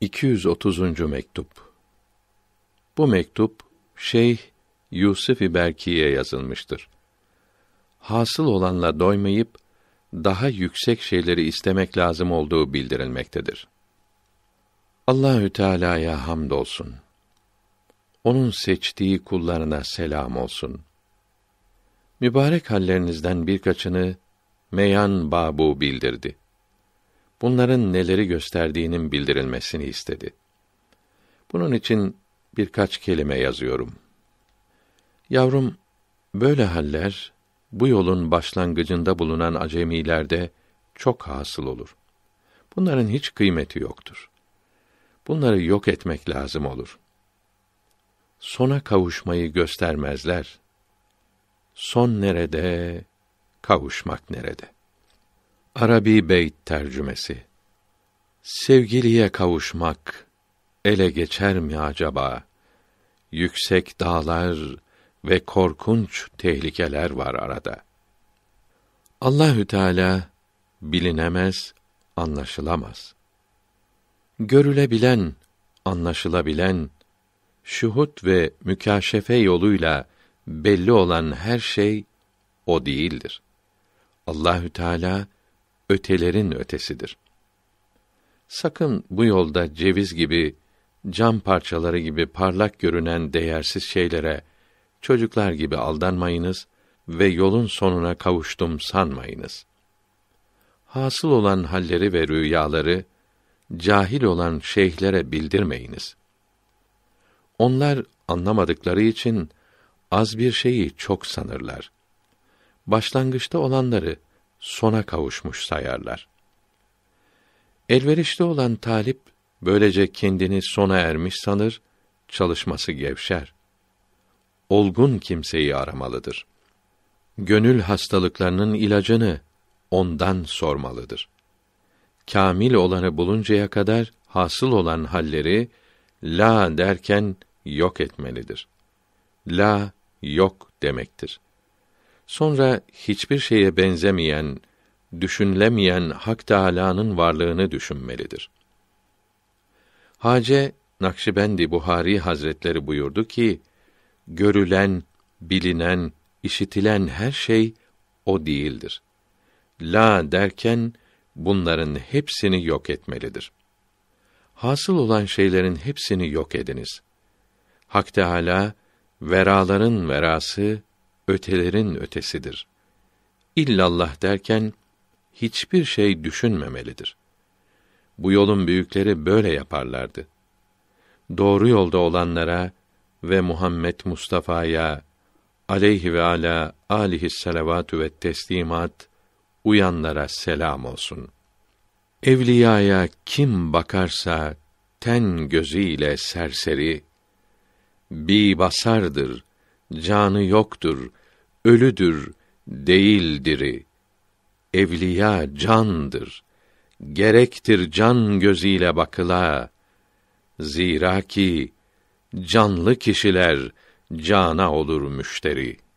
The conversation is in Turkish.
230. mektup. Bu mektup Şeyh Yusuf İberki'ye yazılmıştır. Hasıl olanla doymayıp daha yüksek şeyleri istemek lazım olduğu bildirilmektedir. Allahü Teala'ya hamd olsun. Onun seçtiği kullarına selam olsun. Mübarek hallerinizden birkaçını Meyan Babu bildirdi bunların neleri gösterdiğinin bildirilmesini istedi. Bunun için birkaç kelime yazıyorum. Yavrum, böyle haller bu yolun başlangıcında bulunan acemilerde çok hasıl olur. Bunların hiç kıymeti yoktur. Bunları yok etmek lazım olur. Sona kavuşmayı göstermezler. Son nerede, kavuşmak nerede? Arabi Beyt tercümesi Sevgiliye kavuşmak ele geçer mi acaba? Yüksek dağlar ve korkunç tehlikeler var arada. Allahü Teala bilinemez, anlaşılamaz. Görülebilen, anlaşılabilen, şuhut ve mükâşefe yoluyla belli olan her şey o değildir. Allahü Teala ötelerin ötesidir. Sakın bu yolda ceviz gibi, cam parçaları gibi parlak görünen değersiz şeylere çocuklar gibi aldanmayınız ve yolun sonuna kavuştum sanmayınız. Hasıl olan halleri ve rüyaları cahil olan şeyhlere bildirmeyiniz. Onlar anlamadıkları için az bir şeyi çok sanırlar. Başlangıçta olanları sona kavuşmuş sayarlar. Elverişli olan talip böylece kendini sona ermiş sanır, çalışması gevşer. Olgun kimseyi aramalıdır. Gönül hastalıklarının ilacını ondan sormalıdır. Kamil olanı buluncaya kadar hasıl olan halleri la derken yok etmelidir. La yok demektir. Sonra hiçbir şeye benzemeyen, düşünlemeyen Hak Teâlâ'nın varlığını düşünmelidir. Hace Nakşibendi Buhari Hazretleri buyurdu ki, görülen, bilinen, işitilen her şey o değildir. La derken bunların hepsini yok etmelidir. Hasıl olan şeylerin hepsini yok ediniz. Hak Teâlâ, veraların verası, ötelerin ötesidir. İllallah derken hiçbir şey düşünmemelidir. Bu yolun büyükleri böyle yaparlardı. Doğru yolda olanlara ve Muhammed Mustafa'ya aleyhi ve ala alihi salavatü ve teslimat uyanlara selam olsun. Evliyaya kim bakarsa ten gözüyle serseri, bi basardır, canı yoktur, ölüdür, değil diri. Evliya candır. Gerektir can gözüyle bakıla. Zira ki canlı kişiler cana olur müşteri.''